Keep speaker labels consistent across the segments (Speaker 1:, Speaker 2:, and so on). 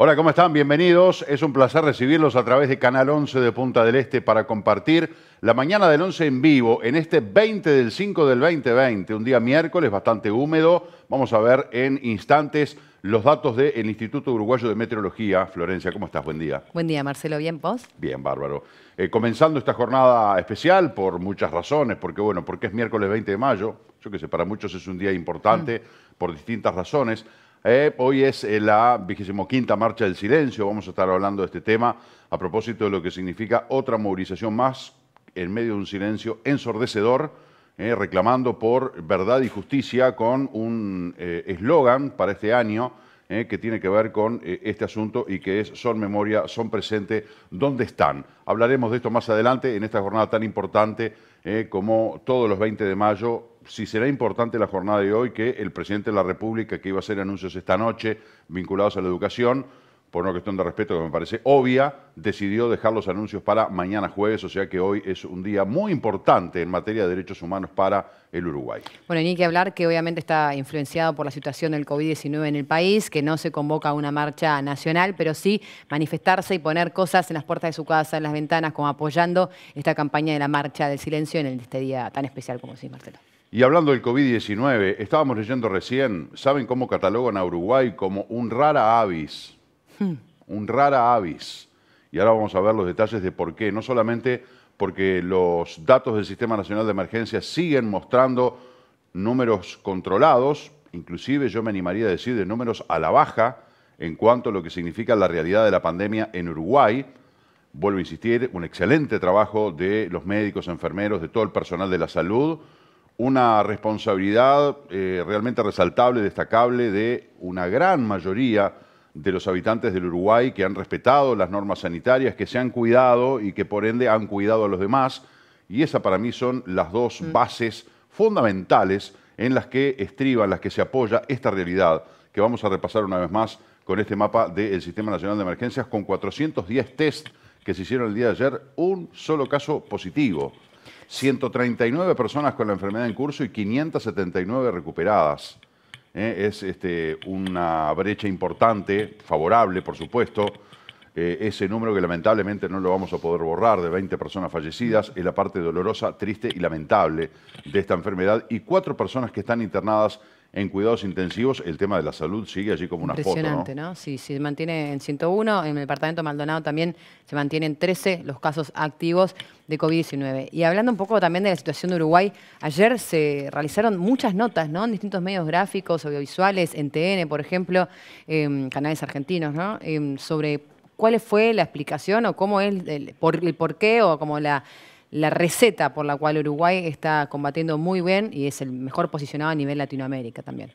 Speaker 1: Hola, ¿cómo están? Bienvenidos. Es un placer recibirlos a través de Canal 11 de Punta del Este para compartir la mañana del 11 en vivo en este 20 del 5 del 2020, un día miércoles bastante húmedo. Vamos a ver en instantes los datos del Instituto Uruguayo de Meteorología. Florencia, ¿cómo estás? Buen día.
Speaker 2: Buen día, Marcelo. ¿Bien vos?
Speaker 1: Bien, bárbaro. Eh, comenzando esta jornada especial por muchas razones, porque bueno, porque es miércoles 20 de mayo, yo que sé, para muchos es un día importante mm. por distintas razones hoy es eh, la vigésimo quinta marcha del silencio. Vamos a estar hablando de este tema a propósito de lo que significa otra movilización más en medio de un silencio ensordecedor, eh, reclamando por verdad y justicia con un eh, eslogan para este año que tiene que ver con este asunto y que es son memoria, son presente, ¿dónde están? Hablaremos de esto más adelante en esta jornada tan importante eh, como todos los 20 de mayo, si será importante la jornada de hoy que el presidente de la República, que iba a hacer anuncios esta noche vinculados a la educación, por una cuestión de respeto que me parece obvia, decidió dejar los anuncios para mañana jueves, o sea que hoy es un día muy importante en materia de derechos humanos para el Uruguay.
Speaker 2: Bueno, y hay que hablar que obviamente está influenciado por la situación del COVID-19 en el país, que no se convoca a una marcha nacional, pero sí manifestarse y poner cosas en las puertas de su casa, en las ventanas, como apoyando esta campaña de la marcha del silencio en este día tan especial como sí, Marcelo.
Speaker 1: Y hablando del COVID-19, estábamos leyendo recién, ¿saben cómo catalogan a Uruguay como un rara avis? Mm. Un rara avis. Y ahora vamos a ver los detalles de por qué. No solamente porque los datos del Sistema Nacional de Emergencia siguen mostrando números controlados, inclusive yo me animaría a decir de números a la baja en cuanto a lo que significa la realidad de la pandemia en Uruguay. Vuelvo a insistir, un excelente trabajo de los médicos, enfermeros, de todo el personal de la salud, una responsabilidad eh, realmente resaltable, destacable de una gran mayoría de los habitantes del Uruguay que han respetado las normas sanitarias, que se han cuidado y que por ende han cuidado a los demás. Y esa para mí son las dos mm. bases fundamentales en las que estriba, en las que se apoya esta realidad que vamos a repasar una vez más con este mapa del Sistema Nacional de Emergencias con 410 test que se hicieron el día de ayer, un solo caso positivo. 139 personas con la enfermedad en curso y 579 recuperadas. ¿eh? es este, una brecha importante, favorable, por supuesto. Eh, ese número que lamentablemente no lo vamos a poder borrar, de 20 personas fallecidas, es la parte dolorosa, triste y lamentable de esta enfermedad. Y cuatro personas que están internadas en cuidados intensivos, el tema de la salud sigue allí como una foto, ¿no?
Speaker 2: ¿no? Sí, se mantiene en 101. En el departamento Maldonado también se mantienen 13 los casos activos de COVID-19. Y hablando un poco también de la situación de Uruguay, ayer se realizaron muchas notas, ¿no? En distintos medios gráficos, audiovisuales, en TN, por ejemplo, canales argentinos, ¿no? Em, sobre cuál fue la explicación o cómo es el, por, qué o cómo la la receta por la cual Uruguay está combatiendo muy bien y es el mejor posicionado a nivel Latinoamérica también.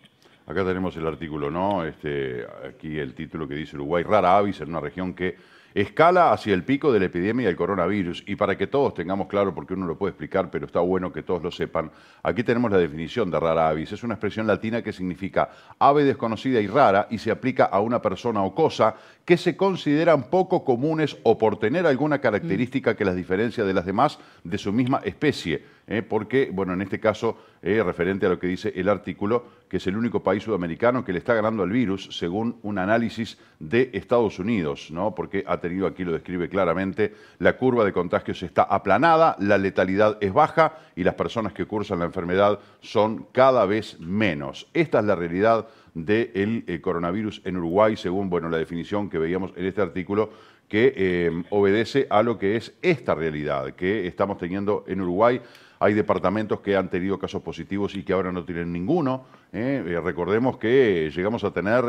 Speaker 1: Acá tenemos el artículo, ¿no? Este, aquí el título que dice Uruguay, rara avis en una región que escala hacia el pico de la epidemia del coronavirus. Y para que todos tengamos claro, porque uno lo puede explicar, pero está bueno que todos lo sepan, aquí tenemos la definición de rara avis. Es una expresión latina que significa ave desconocida y rara y se aplica a una persona o cosa que se consideran poco comunes o por tener alguna mm. característica que las diferencia de las demás de su misma especie. ¿eh? porque, bueno, en este caso, ¿eh? referente a lo que dice el artículo, que es el único país sudamericano que le está ganando al virus, según un análisis de Estados Unidos, ¿no? Porque ha tenido, aquí lo describe claramente, la curva de contagios está aplanada, la letalidad es baja y las personas que cursan la enfermedad son cada vez menos. Esta es la realidad del eh, coronavirus en Uruguay, según bueno, la definición que veíamos en este artículo, que eh, obedece a lo que es esta realidad que estamos teniendo en Uruguay. Hay departamentos que han tenido casos positivos y que ahora no tienen ninguno. Eh, recordemos que llegamos a tener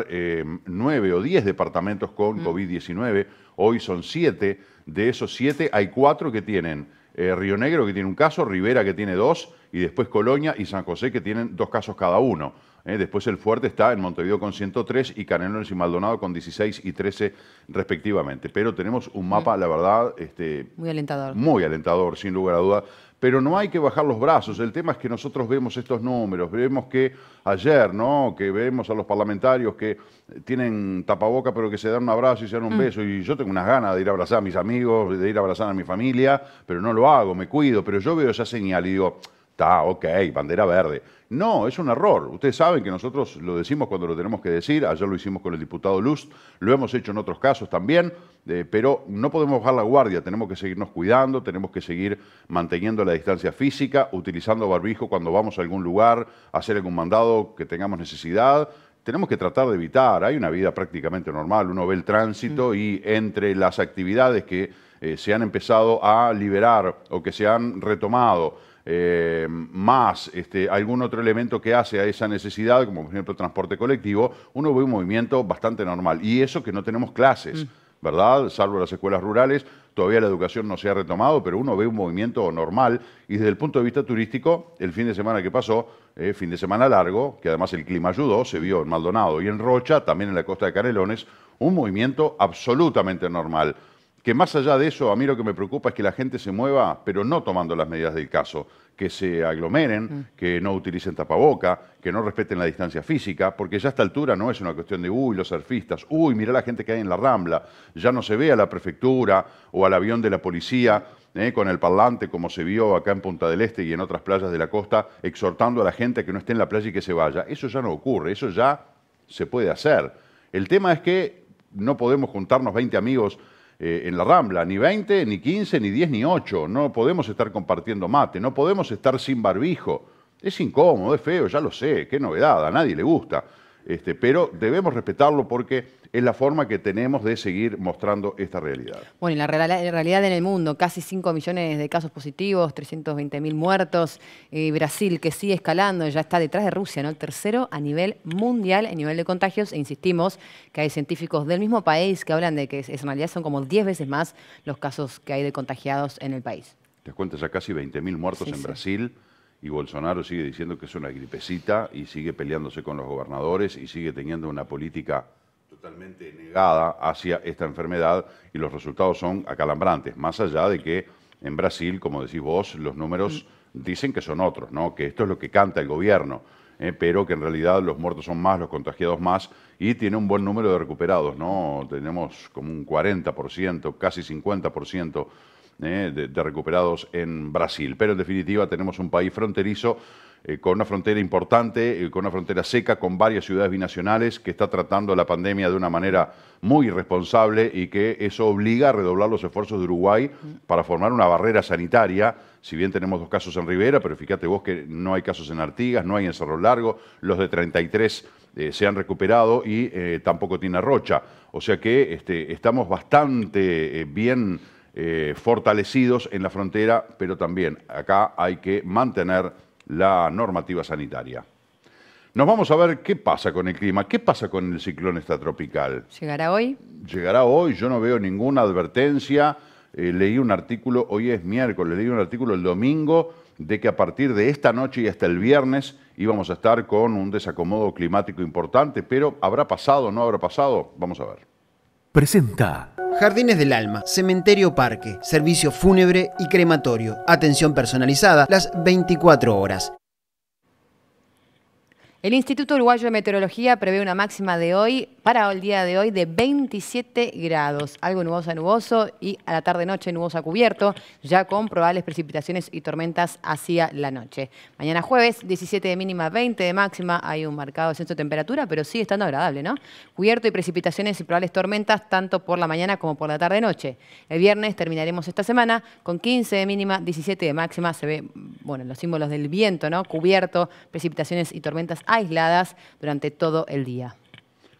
Speaker 1: nueve o diez departamentos con mm. COVID-19. Hoy son siete. De esos siete hay cuatro que tienen Río Negro, que tiene un caso, Rivera, que tiene dos, y después Colonia y San José, que tienen dos casos cada uno. ¿eh? después el fuerte está en Montevideo con 103 y Canelones y Maldonado con 16 y 13 respectivamente. Pero tenemos un mapa, la verdad, este, muy alentador. Muy alentador, sin lugar a duda. Pero no hay que bajar los brazos. El tema es que nosotros vemos estos números, vemos que ayer, ¿no? Que vemos a los parlamentarios que tienen tapaboca pero que se dan un abrazo y se dan un mm. beso. Y yo tengo unas ganas de ir a abrazar a mis amigos, de ir a abrazar a mi familia, pero no lo hago, me cuido. Pero yo veo esa señal y digo, Está, ok, bandera verde. No, es un error. Ustedes saben que nosotros lo decimos cuando lo tenemos que decir. Ayer lo hicimos con el diputado Lust, lo hemos hecho en otros casos también, eh, pero no podemos bajar la guardia. Tenemos que seguirnos cuidando, tenemos que seguir manteniendo la distancia física, utilizando barbijo cuando vamos a algún lugar, hacer algún mandado que tengamos necesidad. Tenemos que tratar de evitar. Hay una vida prácticamente normal. Uno ve el tránsito y entre las actividades que eh, se han empezado a liberar o que se han retomado eh, más este, algún otro elemento que hace a esa necesidad, como por ejemplo transporte colectivo, uno ve un movimiento bastante normal. Y eso que no tenemos clases, mm. ¿verdad? Salvo las escuelas rurales, todavía la educación no se ha retomado, pero uno ve un movimiento normal. Y desde el punto de vista turístico, el fin de semana que pasó, eh, fin de semana largo, que además el clima ayudó, se vio en Maldonado y en Rocha, también en la costa de Canelones, un movimiento absolutamente normal que más allá de eso, a mí lo que me preocupa es que la gente se mueva, pero no tomando las medidas del caso, que se aglomeren, mm. que no utilicen tapaboca, que no respeten la distancia física, porque ya a esta altura no es una cuestión de, uy, los surfistas, uy, mirá la gente que hay en la Rambla, ya no se ve a la prefectura o al avión de la policía. Eh, con el parlante, como se vio acá en Punta del Este y en otras playas de la costa, exhortando a la gente a que no esté en la playa y que se vaya. Eso ya no ocurre, eso ya se puede hacer. El tema es que no podemos juntarnos 20 amigos eh, en la Rambla, ni 20, ni 15, ni 10, ni 8. No podemos estar compartiendo mate, no podemos estar sin barbijo. Es incómodo, es feo, ya lo sé, qué novedad, a nadie le gusta. Este, pero debemos respetarlo porque es la forma que tenemos de seguir mostrando esta realidad.
Speaker 2: Bueno, y la, realidad en el mundo, casi 5 millones de casos positivos, 320 mil muertos, Brasil que sigue escalando, ya está detrás de Rusia, ¿no? El tercero a nivel mundial, en nivel de contagios, e insistimos que hay científicos del mismo país que hablan de que en realidad son como 10 veces más los casos que hay de contagiados en el país.
Speaker 1: Te das ya casi 20.000 muertos en Brasil y Bolsonaro sigue diciendo que es una gripecita y sigue peleándose con los gobernadores y sigue teniendo una política totalmente negada hacia esta enfermedad y los resultados son acalambrantes, más allá de que en Brasil, como decís vos, los números dicen que son otros, ¿no? que esto es lo que canta el gobierno, ¿eh? pero que en realidad los muertos son más, los contagiados más, y tiene un buen número de recuperados, ¿no? tenemos como un 40%, casi 50% eh, de, recuperados en Brasil. Pero en definitiva tenemos un país fronterizo eh, con una frontera importante, eh, con una frontera seca, con varias ciudades binacionales que está tratando la pandemia de una manera muy irresponsable y que eso obliga a redoblar los esfuerzos de Uruguay para formar una barrera sanitaria. Si bien tenemos dos casos en Rivera, pero fíjate vos que no hay casos en Artigas, no hay en Cerro Largo, los de 33 se han recuperado y tampoco tiene Rocha. O sea que este, estamos bastante bien eh, fortalecidos en la frontera, pero también acá hay que mantener la normativa sanitaria. Nos vamos a ver qué pasa con el clima, qué pasa con el ciclón tropical. ¿Llegará hoy? Llegará hoy, yo no veo ninguna advertencia. Eh, leí un artículo, hoy es miércoles, leí un artículo el domingo de que a partir de esta noche y hasta el viernes íbamos a estar con un desacomodo climático importante, pero ¿habrá pasado o no habrá pasado? Vamos a ver presenta.
Speaker 2: Jardines del Alma, Cementerio Parque, Servicio Fúnebre y Crematorio. Atención personalizada las 24 horas. El Instituto Uruguayo de Meteorología prevé una máxima de hoy para el día de hoy de 27 grados. Algo nuboso a nuboso y a la tarde-noche nuboso a cubierto, ya con probables precipitaciones y tormentas hacia la noche. Mañana jueves, 17 de mínima, 20 de máxima. Hay un marcado descenso de temperatura, pero sí estando agradable, ¿no? Cubierto y precipitaciones y probables tormentas tanto por la mañana como por la tarde-noche. El viernes terminaremos esta semana con 15 de mínima, 17 de máxima. Se ve, bueno, los símbolos del viento, ¿no? Cubierto, precipitaciones y tormentas aisladas durante todo el día.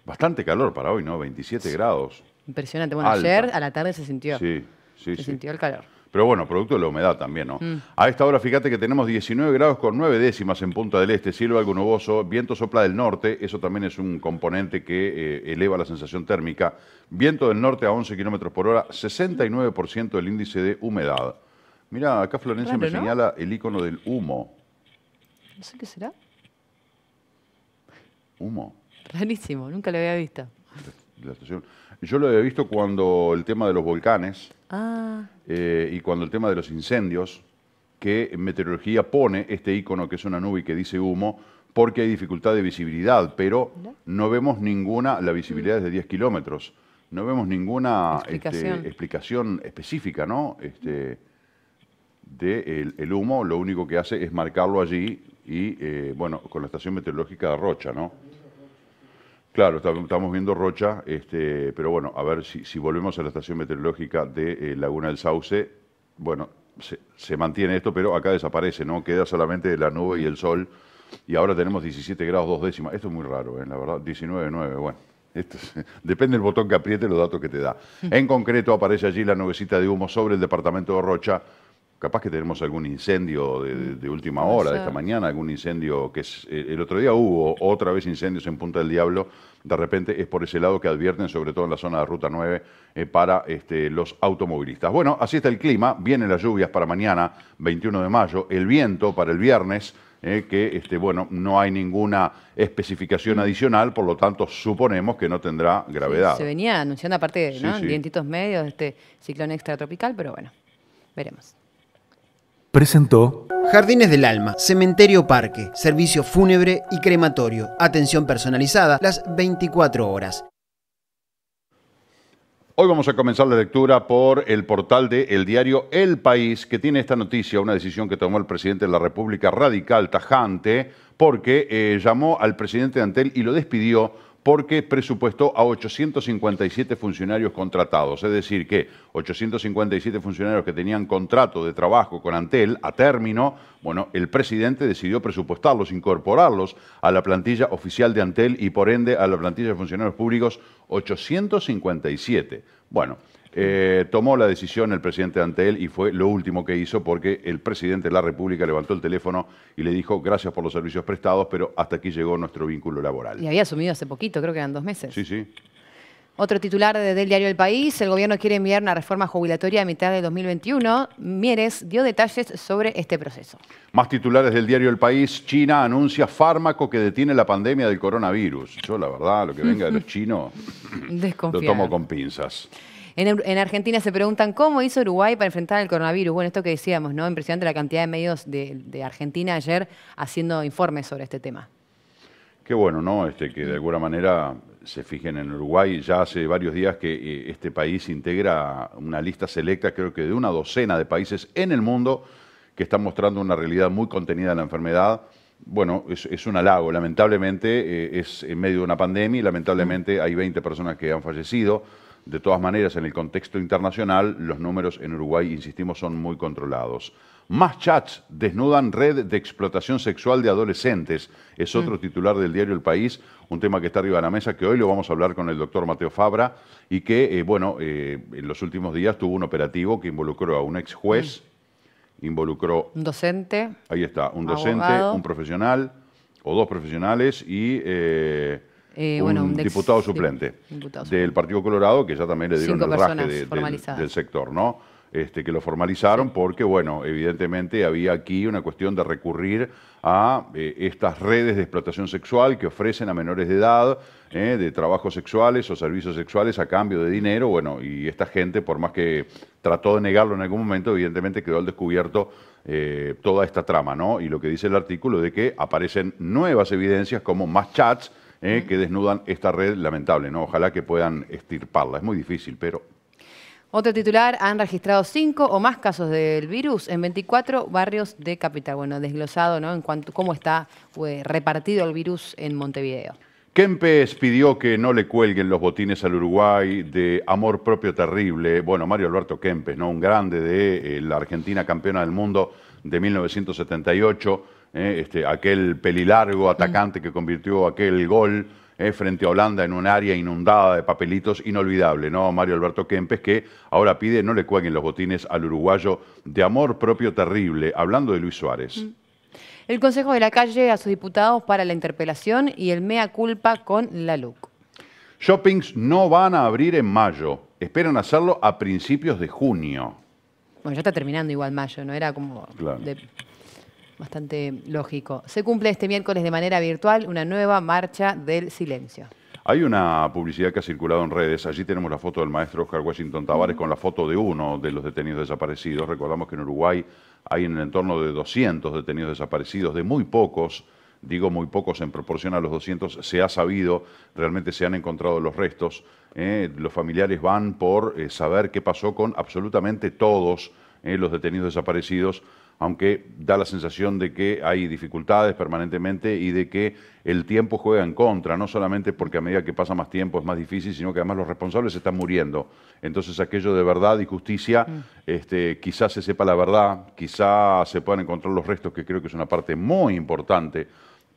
Speaker 1: Bastante calor para hoy, ¿no? 27 grados.
Speaker 2: Impresionante. Bueno, ayer a la tarde se sintió.
Speaker 1: Se sintió el calor. Pero bueno, producto de la humedad también, ¿no? Mm. A esta hora, fíjate que tenemos 19 grados con 9 décimas en Punta del Este, cielo algo nuboso, viento sopla del norte, eso también es un componente que eh, eleva la sensación térmica. Viento del norte a 11 kilómetros por hora, 69% del índice de humedad. Mira, acá Florencia me señala el icono del humo. No sé qué será. Humo.
Speaker 2: Clarísimo, nunca lo había visto.
Speaker 1: Yo lo había visto cuando el tema de los volcanes ah. eh, y cuando el tema de los incendios, que meteorología pone este icono que es una nube que dice humo, porque hay dificultad de visibilidad, pero no vemos ninguna, la visibilidad mm. es de 10 kilómetros, no vemos ninguna explicación, este, específica, ¿no? Este, de el, humo, lo único que hace es marcarlo allí y, eh, bueno, con la estación meteorológica de Rocha, ¿no? Claro, estamos viendo Rocha, este, pero bueno, a ver si, volvemos a la estación meteorológica de eh, Laguna del Sauce, bueno, se, mantiene esto, pero acá desaparece, ¿no? Queda solamente la nube y el sol, y ahora tenemos 17 grados dos décimas. Esto es muy raro, ¿eh? la verdad, 19,9, bueno. depende del botón que apriete los datos que te da. En concreto aparece allí la nubecita de humo sobre el departamento de Rocha, capaz que tenemos algún incendio de, última hora, de esta mañana, algún incendio que es, eh, el otro día hubo otra vez incendios en Punta del Diablo, de repente es por ese lado que advierten, sobre todo en la zona de Ruta 9, eh, para este, los automovilistas. Bueno, así está el clima, vienen las lluvias para mañana, 21 de mayo, el viento para el viernes. Eh, que este, bueno, no hay ninguna especificación mm. adicional, por lo tanto suponemos que no tendrá gravedad. se
Speaker 2: venía anunciando aparte, de dientitos ¿no? de medios, este ciclón extratropical, pero bueno, veremos presentó Jardines del Alma, Cementerio Parque, Servicio Fúnebre y Crematorio, atención personalizada las 24 horas.
Speaker 1: Hoy vamos a comenzar la lectura por el portal de El Diario El País, que tiene esta noticia, una decisión que tomó el presidente de la República radical, tajante, porque eh, llamó al presidente Antel y lo despidió porque presupuestó a 857 funcionarios contratados, es decir, que 857 funcionarios que tenían contrato de trabajo con Antel a término, bueno, el presidente decidió presupuestarlos, incorporarlos a la plantilla oficial de Antel y por ende a la plantilla de funcionarios públicos 857. Bueno, eh, tomó la decisión el presidente ante él y fue lo último que hizo porque el presidente de la República levantó el teléfono y le dijo gracias por los servicios prestados, pero hasta aquí llegó nuestro vínculo laboral.
Speaker 2: Y había asumido hace poquito, creo que eran dos
Speaker 1: meses. Sí, sí.
Speaker 2: Otro titular del diario El País, el gobierno quiere enviar una reforma jubilatoria a mitad de 2021. Mieres dio detalles sobre este
Speaker 1: proceso. Más titulares del diario El País, China anuncia fármaco que detiene la pandemia del coronavirus. Yo la verdad, lo que venga de los chinos, lo tomo con pinzas.
Speaker 2: En, Argentina se preguntan cómo hizo Uruguay para enfrentar el coronavirus. Bueno, esto que decíamos, ¿no? Impresionante la cantidad de medios de, Argentina ayer haciendo informes sobre este tema.
Speaker 1: Qué bueno, ¿no? Este, que de alguna manera se fijen en Uruguay. Ya hace varios días que eh, este país integra una lista selecta, creo que de una docena de países en el mundo que están mostrando una realidad muy contenida en la enfermedad. Bueno, es, un halago. Lamentablemente eh, es en medio de una pandemia y lamentablemente hay 20 personas que han fallecido. De todas maneras, en el contexto internacional, los números en Uruguay, insistimos, son muy controlados. Más chats desnudan red de explotación sexual de adolescentes. Es mm. otro titular del diario El País, un tema que está arriba de la mesa, que hoy lo vamos a hablar con el doctor Mateo Fabra y que, eh, bueno, eh, en los últimos días tuvo un operativo que involucró a un ex juez, mm. involucró...
Speaker 2: Un docente.
Speaker 1: Ahí está, un docente, un profesional o dos profesionales y... Eh,
Speaker 2: eh, un, bueno, diputado suplente
Speaker 1: del Partido Colorado, que ya también le dieron el del, sector, ¿no? Este, que lo formalizaron porque, bueno, evidentemente había aquí una cuestión de recurrir a eh, estas redes de explotación sexual que ofrecen a menores de edad eh, de trabajos sexuales o servicios sexuales a cambio de dinero, bueno, y esta gente, por más que trató de negarlo en algún momento, evidentemente quedó al descubierto toda esta trama, ¿no? Y lo que dice el artículo de que aparecen nuevas evidencias como más chats, eh, que desnudan esta red lamentable. ¿no? Ojalá que puedan estirparla. Es muy difícil, pero...
Speaker 2: Otro titular, han registrado cinco o más casos del virus en 24 barrios de capital. Bueno, desglosado, ¿no? En cuanto cómo está eh, repartido el virus en Montevideo.
Speaker 1: Kempes pidió que no le cuelguen los botines al Uruguay de amor propio terrible. Bueno, Mario Alberto Kempes, ¿no? un grande de eh, la Argentina campeona del mundo de 1978, eh, este, aquel pelilargo atacante que convirtió aquel gol eh, frente a Holanda en un área inundada de papelitos, inolvidable, ¿no? Mario Alberto Kempes, que ahora pide no le cuelguen los botines al uruguayo de amor propio terrible, hablando de Luis Suárez. Mm.
Speaker 2: El Consejo de la Calle a sus diputados para la interpelación y el mea culpa con la LUC.
Speaker 1: Shoppings no van a abrir en mayo. Esperan hacerlo a principios de junio.
Speaker 2: Bueno, ya está terminando igual mayo, ¿no? Era como bastante lógico. Se cumple este miércoles de manera virtual una nueva marcha del silencio.
Speaker 1: Hay una publicidad que ha circulado en redes. Allí tenemos la foto del maestro Oscar Washington Tavares con la foto de uno de los detenidos desaparecidos. Recordamos que en Uruguay hay en el entorno de 200 detenidos desaparecidos, de muy pocos, digo muy pocos en proporción a los 200, se ha sabido, realmente se han encontrado los restos. ¿eh? los familiares van por eh, saber qué pasó con absolutamente todos ¿eh? los detenidos desaparecidos aunque da la sensación de que hay dificultades permanentemente y de que el tiempo juega en contra, no solamente porque a medida que pasa más tiempo es más difícil, sino que además los responsables están muriendo. Entonces aquello de verdad y justicia, mm. este, quizás se sepa la verdad, quizás se puedan encontrar los restos, que creo que es una parte muy importante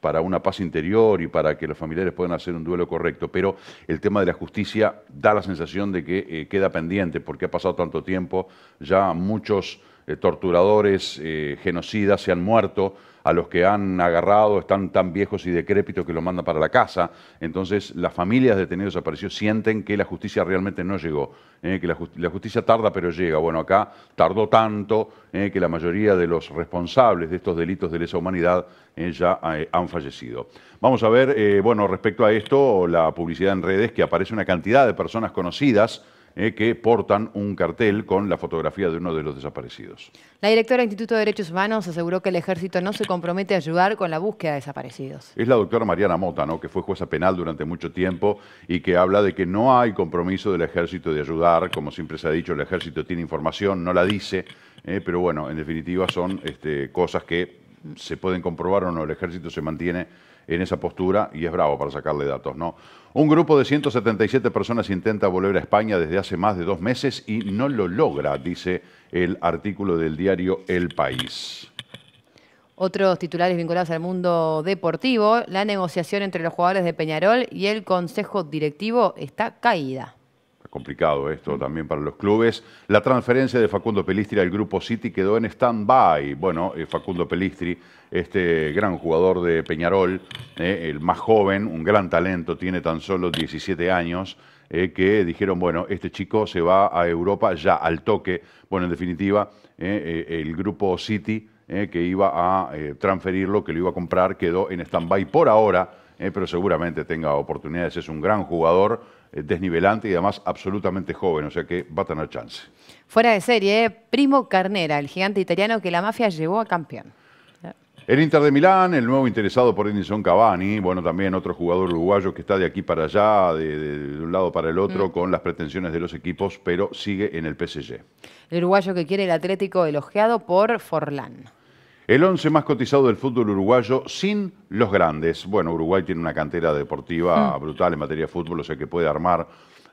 Speaker 1: para una paz interior y para que los familiares puedan hacer un duelo correcto. Pero el tema de la justicia da la sensación de que eh, queda pendiente, porque ha pasado tanto tiempo, ya muchos eh, torturadores, eh, genocidas, se han muerto, a los que han agarrado están tan viejos y decrépitos que los mandan para la casa. Entonces, las familias de detenidos desaparecidos sienten que la justicia realmente no llegó, eh, que la, justicia, tarda pero llega. Bueno, acá tardó tanto que la mayoría de los responsables de estos delitos de lesa humanidad ya han fallecido. Vamos a ver, bueno, respecto a esto, la publicidad en redes, que aparece una cantidad de personas conocidas eh, que portan un cartel con la fotografía de uno de los desaparecidos.
Speaker 2: La directora del Instituto de Derechos Humanos aseguró que el ejército no se compromete a ayudar con la búsqueda de desaparecidos.
Speaker 1: Es la doctora Mariana Mota, ¿no? que fue jueza penal durante mucho tiempo y que habla de que no hay compromiso del ejército de ayudar, como siempre se ha dicho, el ejército tiene información, no la dice, eh, pero bueno, en definitiva son este, cosas que se pueden comprobar o no, el ejército se mantiene en esa postura y es bravo para sacarle datos, ¿no? Un grupo de 177 personas intenta volver a España desde hace más de dos meses y no lo logra, dice el artículo del diario El País.
Speaker 2: Otros titulares vinculados al mundo deportivo, la negociación entre los jugadores de Peñarol y el Consejo Directivo está caída
Speaker 1: complicado esto también para los clubes. La transferencia de Facundo Pelistri al grupo City quedó en stand-by. Bueno, eh, Facundo Pelistri este gran jugador de Peñarol, eh, el más joven, un gran talento, tiene tan solo 17 años, eh, que dijeron, bueno, este chico se va a Europa ya al toque. Bueno, en definitiva, eh, el grupo City, que iba a transferirlo, que lo iba a comprar, quedó en stand-by por ahora, pero seguramente tenga oportunidades, es un gran jugador desnivelante y además absolutamente joven, o sea que va a tener chance.
Speaker 2: Fuera de serie, Primo Carnera, el gigante italiano que la mafia llevó a campeón.
Speaker 1: El Inter de Milán, el nuevo interesado por Edinson Cavani, bueno, también otro jugador uruguayo que está de aquí para allá, de, un lado para el otro, mm. con las pretensiones de los equipos, pero sigue en el PSG.
Speaker 2: El uruguayo que quiere el Atlético elogiado por Forlán.
Speaker 1: El once más cotizado del fútbol uruguayo sin los grandes. Bueno, Uruguay tiene una cantera deportiva mm. brutal en materia de fútbol, o sea que puede armar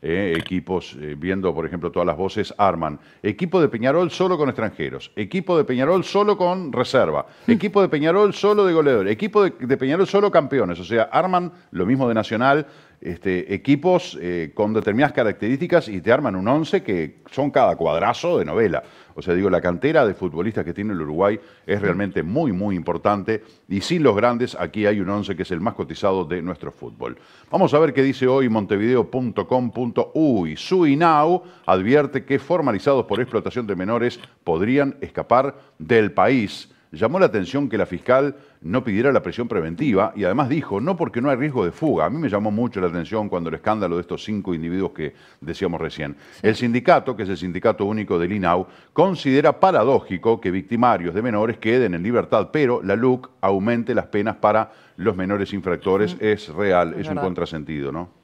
Speaker 1: eh, equipos, eh, viendo por ejemplo todas las voces, arman equipo de Peñarol solo con extranjeros, equipo de Peñarol solo con reserva, hmm. equipo de Peñarol solo de goleador, equipo de Peñarol solo campeones, o sea, arman lo mismo de Nacional, este, equipos eh, con determinadas características y te arman un 11 que son cada cuadrazo de novela. O sea, digo, la cantera de futbolistas que tiene el Uruguay es realmente muy, muy importante y sin los grandes aquí hay un 11 que es el más cotizado de nuestro fútbol. Vamos a ver qué dice hoy montevideo.com.uy. Suinau advierte que formalizados por explotación de menores podrían escapar del país llamó la atención que la fiscal no pidiera la presión preventiva y además dijo, no porque no hay riesgo de fuga. A mí me llamó mucho la atención cuando el escándalo de estos cinco individuos que decíamos recién. El sindicato, que es el sindicato único del INAU, considera paradójico que victimarios de menores queden en libertad, pero la LUC aumente las penas para los menores infractores. Es real, es, es un contrasentido, ¿no?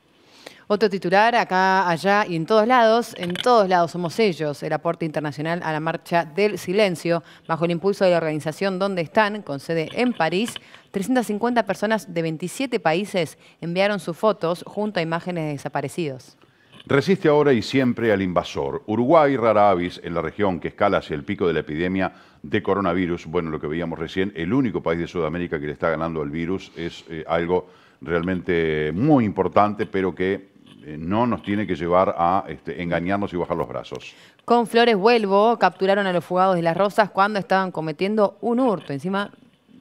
Speaker 2: Otro titular acá, allá y en todos lados. En todos lados somos ellos, el aporte internacional a la marcha del silencio, bajo el impulso de la organización Donde están, con sede en París. 350 personas de 27 países enviaron sus fotos junto a imágenes de desaparecidos.
Speaker 1: Resiste ahora y siempre al invasor. Uruguay, rara avis, en la región que escala hacia el pico de la epidemia de coronavirus, bueno, lo que veíamos recién, el único país de Sudamérica que le está ganando al virus es eh, algo realmente muy importante, pero que eh, no nos tiene que llevar a este, engañarnos y bajar los brazos.
Speaker 2: Con Flores Vuelvo capturaron a los fugados de las Rosas cuando estaban cometiendo un hurto. Encima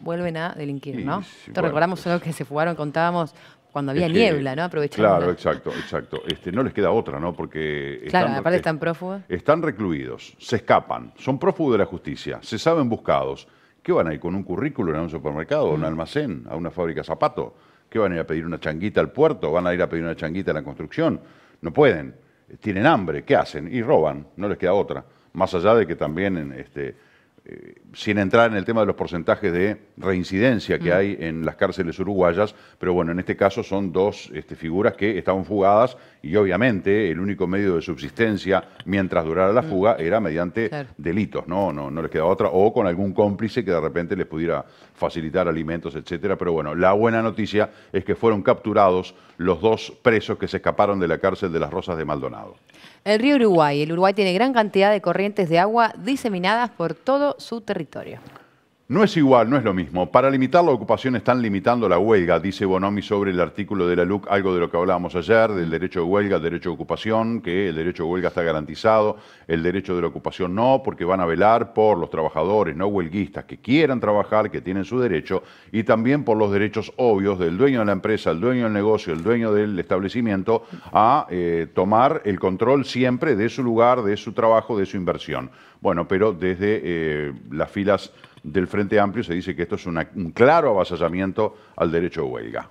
Speaker 2: vuelven a delinquir, ¿no? recordamos solo que se fugaron, contábamos cuando había este, niebla, ¿no? Aprovechando. Claro,
Speaker 1: exacto, exacto. Este, no les queda otra, ¿no? Porque. Claro, aparte están prófugos. Están recluidos, se escapan, son prófugos de la justicia, se saben buscados. ¿Qué van a ir con un currículum en un supermercado, a un mm. almacén, a una fábrica de zapatos? ¿Qué van a ir a pedir una changuita al puerto? ¿Van a ir a pedir una changuita a la construcción? No pueden. Tienen hambre. ¿Qué hacen? Y roban. No les queda otra. Más allá de que también este, eh, sin entrar en el tema de los porcentajes de reincidencia que mm. hay en las cárceles uruguayas, pero bueno, en este caso son dos este, figuras que estaban fugadas y obviamente el único medio de subsistencia mientras durara la mm. fuga era mediante delitos, ¿no? ¿no? No les quedaba otra, o con algún cómplice que de repente les pudiera facilitar alimentos, etcétera. Pero bueno, la buena noticia es que fueron capturados los dos presos que se escaparon de la cárcel de las Rosas de Maldonado
Speaker 2: el río Uruguay. El Uruguay tiene gran cantidad de corrientes de agua diseminadas por todo su territorio.
Speaker 1: No es igual, no es lo mismo. Para limitar la ocupación están limitando la huelga, dice Bonomi sobre el artículo de la LUC, algo de lo que hablábamos ayer, del derecho de huelga, el derecho de ocupación, que el derecho de huelga está garantizado, el derecho de la ocupación no, porque van a velar por los trabajadores no huelguistas que quieran trabajar, que tienen su derecho, y también por los derechos obvios del dueño de la empresa, el dueño del negocio, el dueño del establecimiento, a eh, tomar el control siempre de su lugar, de su trabajo, de su inversión. Bueno, pero desde eh, las filas del Frente Amplio se dice que esto es un claro avasallamiento al derecho de huelga.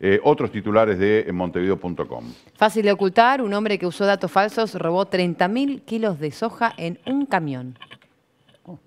Speaker 1: Eh, otros titulares de eh, montevideo.com.
Speaker 2: Fácil de ocultar, un hombre que usó datos falsos robó 30.000 kilos de soja en un camión. Oh.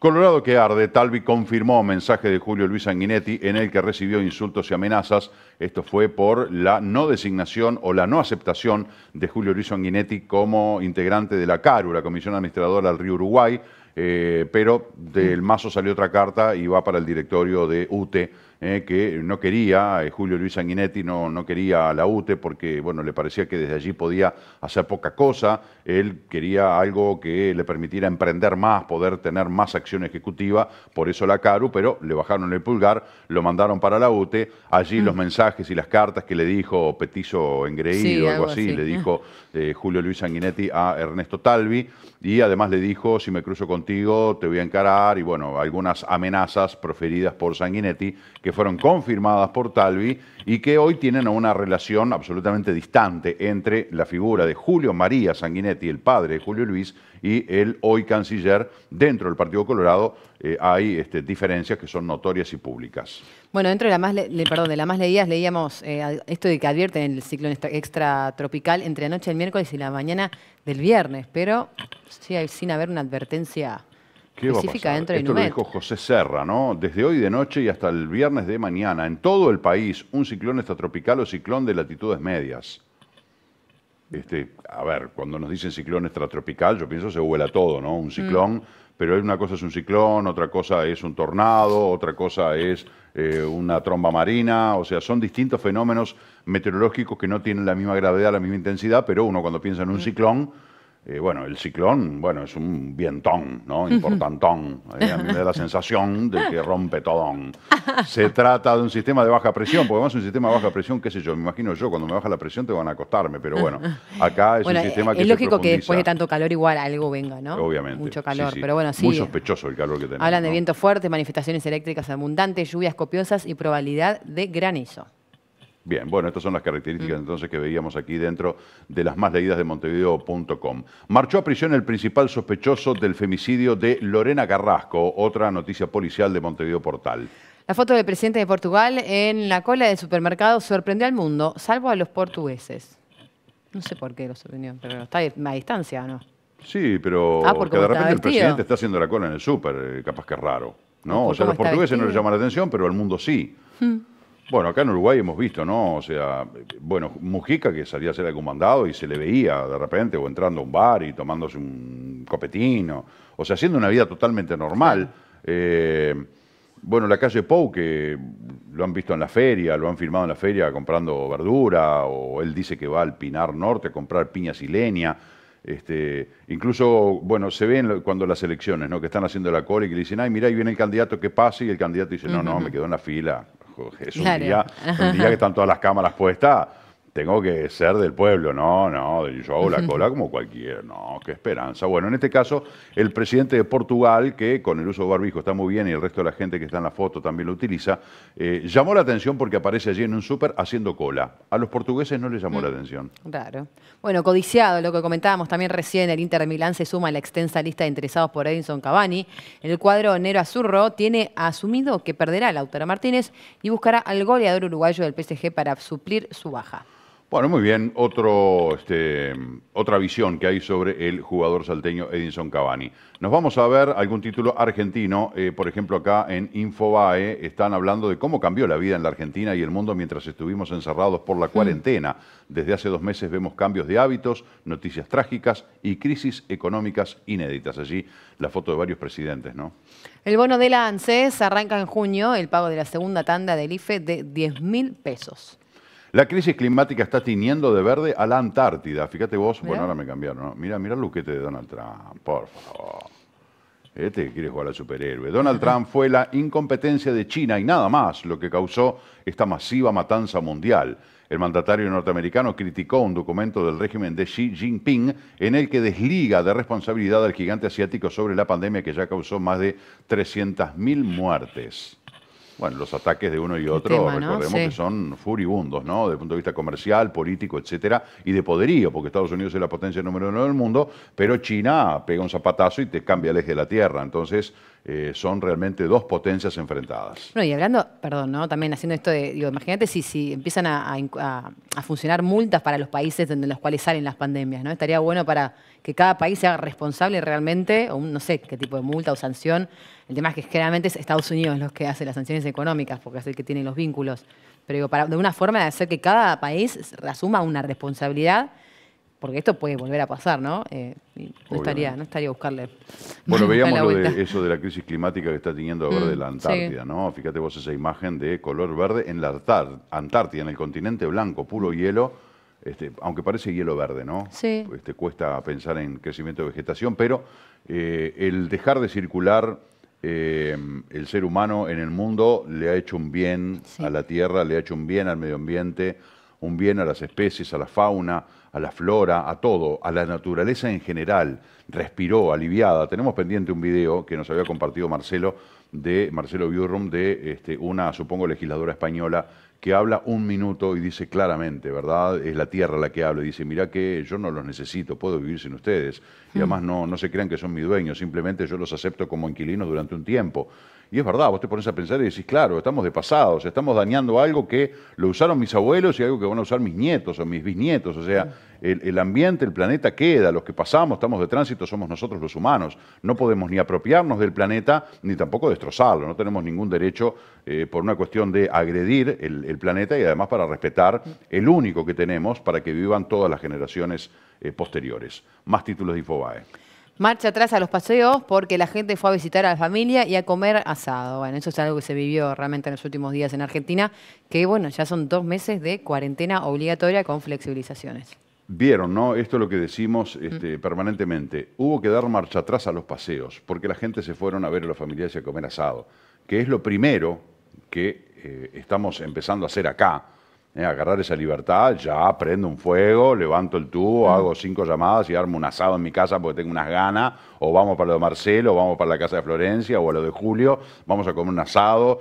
Speaker 1: Colorado que arde, Talvi confirmó mensaje de Julio Luis Sanguinetti en el que recibió insultos y amenazas. Esto fue por la no designación o la no aceptación de Julio Luis Sanguinetti como integrante de la CARU, la Comisión Administradora del Río Uruguay. Eh, pero del mm. mazo salió otra carta y va para el directorio de UTE eh, que no quería, eh, Julio Luis Sanguinetti no, no quería a la UTE porque bueno, le parecía que desde allí podía hacer poca cosa, él quería algo que le permitiera emprender más, poder tener más acción ejecutiva, por eso la CARU, pero le bajaron el pulgar, lo mandaron para la UTE, allí mm. los mensajes y las cartas que le dijo Petizo Engreído, o algo así, le mm. dijo eh, Julio Luis Sanguinetti a Ernesto Talvi, y además le dijo, si me cruzo contigo, te voy a encarar, y bueno, algunas amenazas proferidas por Sanguinetti que fueron confirmadas por Talvi y que hoy tienen una relación absolutamente distante entre la figura de Julio María Sanguinetti, el padre de Julio Luis, y el hoy canciller. Dentro del Partido Colorado eh, hay este, diferencias que son notorias y públicas.
Speaker 2: Bueno, dentro de la más, le perdón, de la más leídas leíamos eh, esto de que advierten el ciclón extratropical entre la noche del miércoles y la mañana del viernes, pero sí, sin haber una advertencia ¿Qué va a pasar? Esto lo dijo
Speaker 1: José Serra, ¿no? Desde hoy de noche y hasta el viernes de mañana, en todo el país, un ciclón extratropical o ciclón de latitudes medias. Este, a ver, cuando nos dicen ciclón extratropical, yo pienso se vuela todo, ¿no? Un mm. ciclón, pero pero una cosa es un ciclón, otra cosa es un tornado, otra cosa es eh, una tromba marina, o sea, son distintos fenómenos meteorológicos que no tienen la misma gravedad, la misma intensidad, pero uno cuando piensa en un mm. ciclón eh, bueno, el ciclón, bueno, es un vientón, ¿no? Importantón. Eh, a mí me da la sensación de que rompe todo. Se trata de un sistema de baja presión, porque además un sistema de baja presión, qué sé yo, me imagino yo, cuando me baja la presión te van a acostarme, pero bueno, acá es un sistema que... Es lógico que después de tanto
Speaker 2: calor igual algo venga, ¿no? Obviamente. Mucho calor, pero bueno, sí. Muy
Speaker 1: sospechoso el calor que tenemos. Hablan de viento
Speaker 2: fuerte, manifestaciones eléctricas abundantes, lluvias copiosas y probabilidad de granizo.
Speaker 1: Bien, bueno, estas son las características mm. entonces que veíamos aquí dentro de las más leídas de montevideo.com. Marchó a prisión el principal sospechoso del femicidio de Lorena Carrasco, otra noticia policial de Montevideo Portal.
Speaker 2: La foto del presidente de Portugal en la cola del supermercado sorprendió al mundo, salvo a los portugueses. No sé por qué lo sorprendió, pero está a distancia, ¿no?
Speaker 1: Sí, pero ah, de repente el presidente está haciendo la cola en el súper, eh, capaz que es raro. ¿no? O sea, los portugueses no les llama la atención, pero al mundo sí. Mm. Bueno, acá en Uruguay hemos visto, ¿no? O sea, bueno, Mujica que salía a ser algún mandado y se le veía de repente o entrando a un bar y tomándose un copetino, o sea, haciendo una vida totalmente normal. Eh, bueno, la calle Pou, que lo han visto en la feria, lo han filmado en la feria comprando verdura, o él dice que va al Pinar Norte a comprar piña leña. Este, incluso, bueno, se ven cuando las elecciones, ¿no? Que están haciendo la cola y que le dicen, ay, mira, ahí viene el candidato que pase, y el candidato dice, no, no, me quedó en la fila, es un, día que están todas las cámaras puestas tengo que ser del pueblo, no, no, yo hago la cola como cualquier, no, qué esperanza. Bueno, en este caso, el presidente de Portugal, que con el uso de barbijo está muy bien y el resto de la gente que está en la foto también lo utiliza, eh, llamó la atención porque aparece allí en un súper haciendo cola. A los portugueses no les llamó mm. la atención.
Speaker 2: Claro. Bueno, codiciado, lo que comentábamos también recién, el Inter Milán se suma a la extensa lista de interesados por Edinson Cavani. el cuadro Nero Azurro tiene asumido que perderá a Lautaro Martínez y buscará al goleador uruguayo del PSG para suplir su baja.
Speaker 1: Bueno, muy bien. Otro, este, otra visión que hay sobre el jugador salteño Edinson Cavani. Nos vamos a ver algún título argentino. Eh, por ejemplo, acá en Infobae están hablando de cómo cambió la vida en la Argentina y el mundo mientras estuvimos encerrados por la mm. cuarentena. Desde hace dos meses vemos cambios de hábitos, noticias trágicas y crisis económicas inéditas. Allí la foto de varios presidentes, ¿no?
Speaker 2: El bono de la ANSES arranca en junio el pago de la segunda tanda del IFE de 10 mil pesos.
Speaker 1: La crisis climática está tiñendo de verde a la Antártida. Fíjate vos, bueno, ahora me cambiaron. ¿no? Mira, mira el que de Donald Trump, por favor. Este quiere jugar al superhéroe. Donald Trump fue la incompetencia de China y nada más lo que causó esta masiva matanza mundial. El mandatario norteamericano criticó un documento del régimen de Xi Jinping en el que desliga de responsabilidad al gigante asiático sobre la pandemia que ya causó más de 300.000 muertes bueno, los ataques de uno y otro, recordemos que son furibundos, ¿no? Desde el punto de vista comercial, político, etcétera, y de poderío, porque Estados Unidos es la potencia número uno del mundo, pero China pega un zapatazo y te cambia el eje de la Tierra. Entonces, eh, son realmente dos potencias enfrentadas.
Speaker 2: y hablando, perdón, ¿no? También haciendo esto de, digo, imagínate si, si empiezan a, funcionar multas para los países donde los cuales salen las pandemias, ¿no? Estaría bueno para que cada país sea responsable realmente, o no sé qué tipo de multa o sanción. El tema es que generalmente es Estados Unidos los que hace las sanciones económicas, porque es el que tiene los vínculos. Pero digo, de una forma de hacer que cada país asuma una responsabilidad porque esto puede volver a pasar, ¿no? Eh, no, estaría, no estaría buscarle. Bueno, veíamos
Speaker 1: eso de la crisis climática que está teniendo ahora de la mm, Antártida, ¿no? Fíjate vos esa imagen de color verde en la Antártida, en el continente blanco, puro hielo, este, aunque parece hielo verde, ¿no? Sí. Este, cuesta pensar en crecimiento de vegetación, pero eh, el dejar de circular eh, el ser humano en el mundo le ha hecho un bien a la tierra, le ha hecho un bien al medio ambiente, un bien a las especies, a la fauna a la flora, a todo, a la naturaleza en general. Respiró, aliviada. Tenemos pendiente un video que nos había compartido Marcelo, de Marcelo Biurrum, de este, una, supongo, legisladora española que habla un minuto y dice claramente, ¿verdad? Es la tierra la que habla. Y dice, mira que yo no los necesito, puedo vivir sin ustedes. Y hmm. además no, no se crean que son mi dueño, simplemente yo los acepto como inquilinos durante un tiempo. Y es verdad, vos te pones a pensar y decís, claro, estamos de pasados, estamos dañando algo que lo usaron mis abuelos y algo que van a usar mis nietos o mis bisnietos. O sea, el, ambiente, el planeta queda, los que pasamos, estamos de tránsito, somos nosotros los humanos. No podemos ni apropiarnos del planeta ni tampoco destrozarlo. No tenemos ningún derecho eh, por una cuestión de agredir el, planeta y además para respetar el único que tenemos para que vivan todas las generaciones eh, posteriores. Más títulos de Infobae.
Speaker 2: Marcha atrás a los paseos porque la gente fue a visitar a la familia y a comer asado. Bueno, eso es algo que se vivió realmente en los últimos días en Argentina, que bueno, ya son dos meses de cuarentena obligatoria con flexibilizaciones.
Speaker 1: Vieron, ¿no? Esto es lo que decimos mm. este, permanentemente. Hubo que dar marcha atrás a los paseos porque la gente se fueron a ver a los familiares y a comer asado, que es lo primero que eh, estamos empezando a hacer acá eh, agarrar esa libertad, ya prendo un fuego, levanto el tubo, mm. hago cinco llamadas y armo un asado en mi casa porque tengo unas ganas, o vamos para lo de Marcelo, o vamos para la casa de Florencia, o a lo de Julio, vamos a comer un asado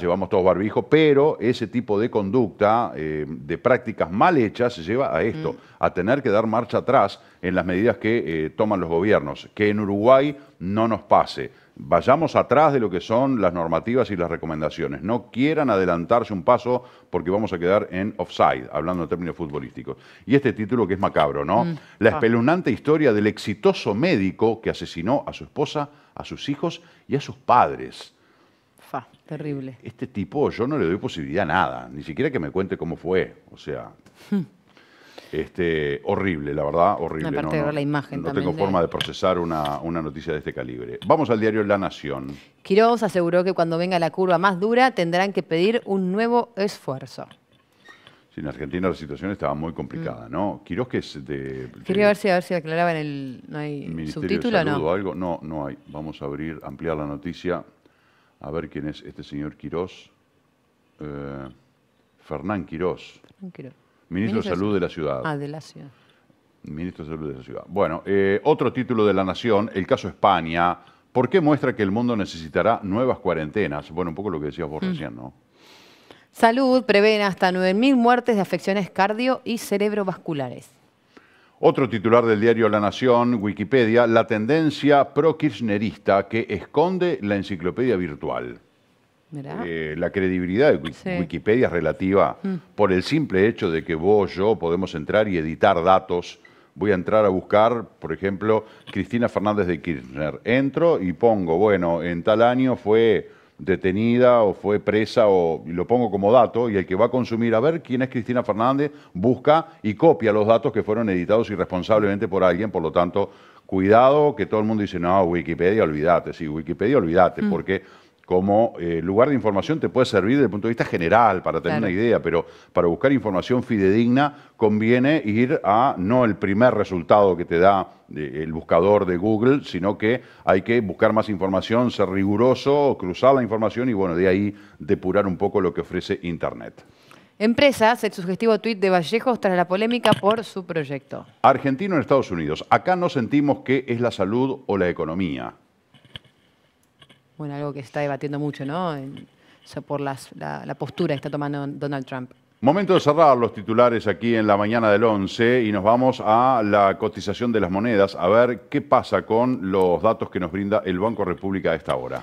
Speaker 1: llevamos todos barbijo, pero ese tipo de conducta, eh, de prácticas mal hechas, se lleva a esto, mm. a tener que dar marcha atrás en las medidas que eh, toman los gobiernos. Que en Uruguay no nos pase. Vayamos atrás de lo que son las normativas y las recomendaciones. No quieran adelantarse un paso porque vamos a quedar en offside, hablando en términos futbolísticos. Y este título que es macabro, ¿no? Mm. La ah. espeluznante historia del exitoso médico que asesinó a su esposa, a sus hijos y a sus padres. Terrible. Este tipo, yo no le doy posibilidad a nada, ni siquiera que me cuente cómo fue. O sea, este, horrible, la verdad, horrible. no, tengo forma de procesar una, noticia de este calibre. Vamos al diario La Nación.
Speaker 2: Quiroz aseguró que cuando venga la curva más dura tendrán que pedir un nuevo esfuerzo.
Speaker 1: Sí, en Argentina la situación estaba muy complicada, mm. ¿no? Quiroz que es de...
Speaker 2: Quería ver si, a ver aclaraban el... ¿No hay subtítulo no?
Speaker 1: algo. No, no hay. Vamos a abrir, ampliar la noticia a ver quién es este señor Quiroz. Eh, Fernán Quiroz. Ministro, de Salud de la Ciudad. Ah, de la Ciudad. Ministro de Salud de la Ciudad. Bueno, eh, otro título de La Nación, el caso España. ¿Por qué muestra que el mundo necesitará nuevas cuarentenas? Bueno, un poco lo que decías vos mm. recién, ¿no?
Speaker 2: Salud prevén hasta 9.000 muertes de afecciones cardio y cerebrovasculares.
Speaker 1: Otro titular del diario La Nación, Wikipedia, la tendencia pro-kirchnerista que esconde la enciclopedia virtual. Eh, la credibilidad de Wikipedia es relativa mm. por el simple hecho de que vos, yo podemos entrar y editar datos. Voy a entrar a buscar, por ejemplo, Cristina Fernández de Kirchner. Entro y pongo, bueno, en tal año fue detenida o fue presa, o lo pongo como dato, y el que va a consumir a ver quién es Cristina Fernández, busca y copia los datos que fueron editados irresponsablemente por alguien, por lo tanto, cuidado que todo el mundo dice, no, Wikipedia, olvídate, sí, Wikipedia, olvídate, mm. porque como eh, lugar de información te puede servir desde el punto de vista general para tener una idea, pero para buscar información fidedigna conviene ir a no el primer resultado que te da eh, el buscador de Google, sino que hay que buscar más información, ser riguroso, cruzar la información y bueno, de ahí depurar un poco lo que ofrece Internet.
Speaker 2: Empresas, el sugestivo tuit de Vallejos tras la polémica por su proyecto.
Speaker 1: Argentino en Estados Unidos. Acá no sentimos que es la salud o la economía
Speaker 2: bueno, algo que se está debatiendo mucho, ¿no? por la, la postura que está tomando Donald Trump.
Speaker 1: Momento de cerrar los titulares aquí en la mañana del 11 y nos vamos a la cotización de las monedas, a ver qué pasa con los datos que nos brinda el Banco República a esta hora.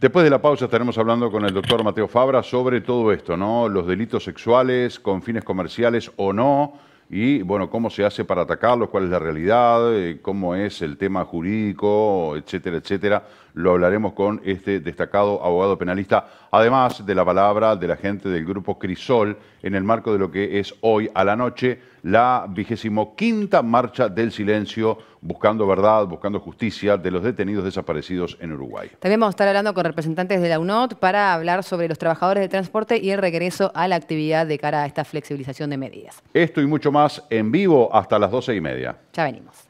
Speaker 1: Después de la pausa estaremos hablando con el doctor Mateo Fabra sobre todo esto, ¿no? Los delitos sexuales con fines comerciales o no, y bueno, cómo se hace para atacarlos, cuál es la realidad, eh, cómo es el tema jurídico, etcétera, etcétera. Lo hablaremos con este destacado abogado penalista, además de la palabra de la gente del grupo Crisol en el marco de lo que es hoy a la noche la vigésimo quinta marcha del silencio buscando verdad, buscando justicia de los detenidos desaparecidos en Uruguay.
Speaker 2: También vamos a estar hablando con representantes de la UNOT para hablar sobre los trabajadores de transporte y el regreso a la actividad de cara a esta flexibilización de medidas.
Speaker 1: Esto y mucho más en vivo hasta las doce y media.
Speaker 2: Ya venimos.